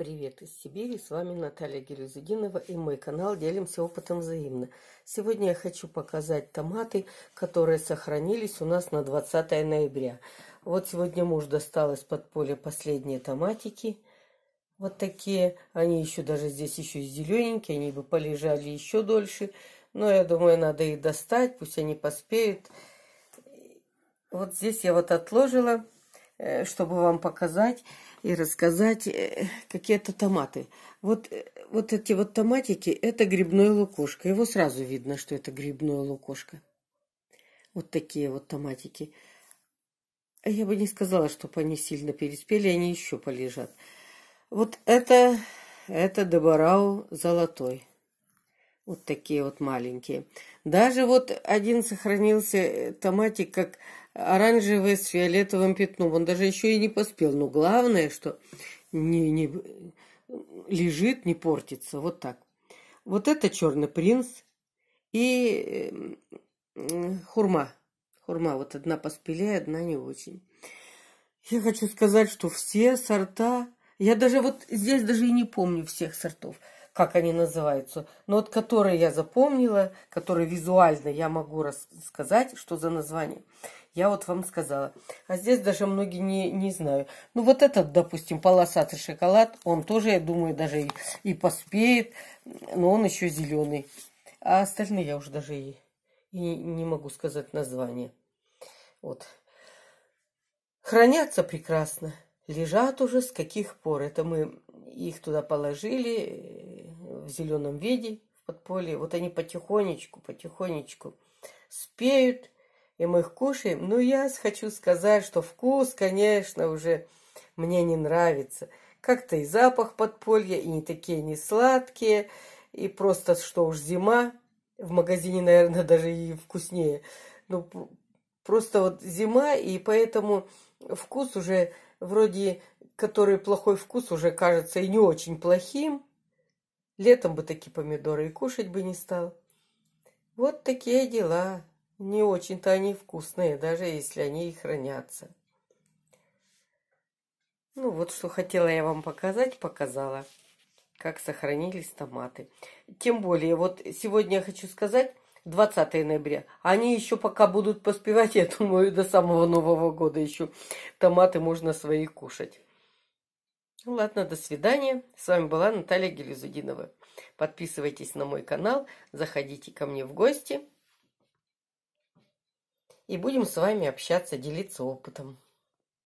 Привет из Сибири, с вами Наталья Гелюзединова и мой канал «Делимся опытом взаимно». Сегодня я хочу показать томаты, которые сохранились у нас на 20 ноября. Вот сегодня муж достал из-под поля последние томатики. Вот такие. Они еще даже здесь еще зелененькие, они бы полежали еще дольше. Но я думаю, надо их достать, пусть они поспеют. Вот здесь я вот отложила Э, чтобы вам показать и рассказать э, какие-то томаты. Вот, э, вот эти вот томатики – это грибной лукошко Его сразу видно, что это грибное лукошко. Вот такие вот томатики. Я бы не сказала, чтобы они сильно переспели, они еще полежат. Вот это, это добарау золотой. Вот такие вот маленькие. Даже вот один сохранился э, томатик, как оранжевый с фиолетовым пятном. Он даже еще и не поспел. Но главное, что не, не лежит, не портится. Вот так. Вот это черный принц и эм, хурма. Хурма вот одна поспелее, одна не очень. Я хочу сказать, что все сорта я даже вот здесь даже и не помню всех сортов, как они называются. Но вот которые я запомнила, которые визуально я могу рассказать, что за название. Я вот вам сказала. А здесь даже многие не, не знаю. Ну, вот этот, допустим, полосатый шоколад, он тоже, я думаю, даже и, и поспеет, но он еще зеленый. А остальные я уже даже и, и не могу сказать название. Вот. Хранятся прекрасно лежат уже с каких пор. Это мы их туда положили э, в зеленом виде, в подполье. Вот они потихонечку, потихонечку спеют, и мы их кушаем. Но ну, я хочу сказать, что вкус, конечно, уже мне не нравится. Как-то и запах подполья, и не такие не сладкие, и просто, что уж зима, в магазине, наверное, даже и вкуснее. Ну, просто вот зима, и поэтому вкус уже вроде, который плохой вкус уже кажется и не очень плохим. Летом бы такие помидоры и кушать бы не стал. Вот такие дела. Не очень-то они вкусные, даже если они и хранятся. Ну вот что хотела я вам показать, показала, как сохранились томаты. Тем более, вот сегодня я хочу сказать, 20 ноября. Они еще пока будут поспевать, я думаю, до самого Нового года еще томаты можно свои кушать. Ну, ладно, до свидания. С вами была Наталья Гелизудинова. Подписывайтесь на мой канал, заходите ко мне в гости. И будем с вами общаться, делиться опытом.